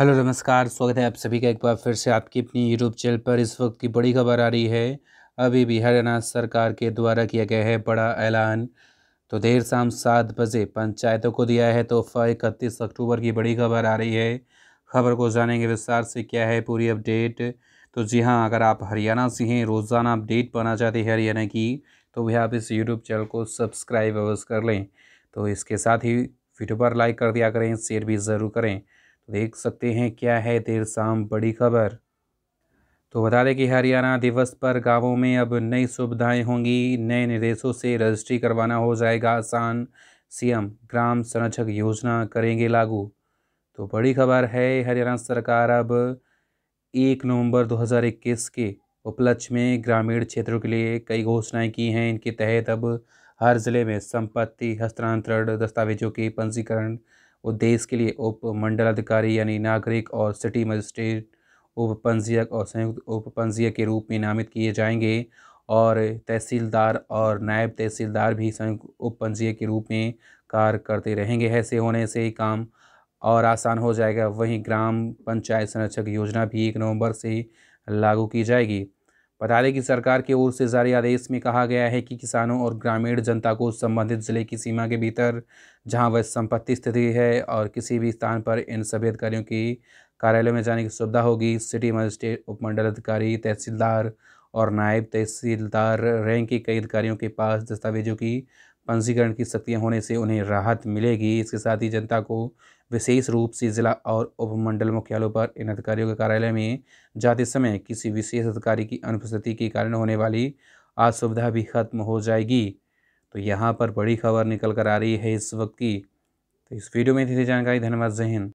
hello नमस्कार स्वागत है आप सभी का एक बार फिर से आपकी अपनी यूट्यूब चैनल पर इस वक्त की बड़ी खबर आ रही है अभी भी हरियाणा सरकार के द्वारा किया गया है बड़ा ऐलान तो देर शाम सात बजे पंचायतों को दिया है तोहफा इकतीस अक्टूबर की बड़ी खबर आ रही है खबर को जानेंगे विस्तार से क्या है पूरी अपडेट तो जी हाँ अगर आप हरियाणा से हैं रोज़ाना अपडेट पाना चाहते हैं हरियाणा की तो वह आप इस यूट्यूब चैनल को सब्सक्राइब अवश्य कर लें तो इसके साथ ही वीडियो पर लाइक कर दिया करें शेयर भी ज़रूर करें देख सकते हैं क्या है देर शाम बड़ी खबर तो बता दें कि हरियाणा दिवस पर गांवों में अब नई सुविधाएं होंगी नए निर्देशों से रजिस्ट्री करवाना हो जाएगा आसान सीएम ग्राम संरक्षक योजना करेंगे लागू तो बड़ी खबर है हरियाणा सरकार अब एक नवंबर 2021 के उपलक्ष्य में ग्रामीण क्षेत्रों के लिए कई घोषणाएं की हैं इनके तहत अब हर ज़िले में संपत्ति हस्तांतरण दस्तावेजों के पंजीकरण उद्देश्य के लिए उप मंडलाधिकारी यानी नागरिक और सिटी मजिस्ट्रेट उप पंजीयक और संयुक्त उप पंजीयक के रूप में नामित किए जाएंगे और तहसीलदार और नायब तहसीलदार भी संयुक्त उप पंजीयक के रूप में कार्य करते रहेंगे ऐसे होने से ही काम और आसान हो जाएगा वहीं ग्राम पंचायत संरक्षक योजना भी एक नवंबर से लागू की जाएगी बता दें कि सरकार की ओर से जारी आदेश में कहा गया है कि किसानों और ग्रामीण जनता को संबंधित ज़िले की सीमा के भीतर जहां वह संपत्ति स्थिति है और किसी भी स्थान पर इन सभी अधिकारियों की कार्यालय में जाने की सुविधा होगी सिटी मजिस्ट्रेट उपमंडल अधिकारी तहसीलदार और नायब तहसीलदार रैंक के कई अधिकारियों के पास दस्तावेजों की पंजीकरण की सख्तियाँ होने से उन्हें राहत मिलेगी इसके साथ ही जनता को विशेष रूप से ज़िला और उपमंडल मुख्यालयों पर इन अधिकारियों के कार्यालय में जाते समय किसी विशेष अधिकारी की अनुपस्थिति के कारण होने वाली असुविधा भी खत्म हो जाएगी तो यहाँ पर बड़ी खबर निकल कर आ रही है इस वक्त की तो इस वीडियो में थी, थी जानकारी धन्यवाद जहन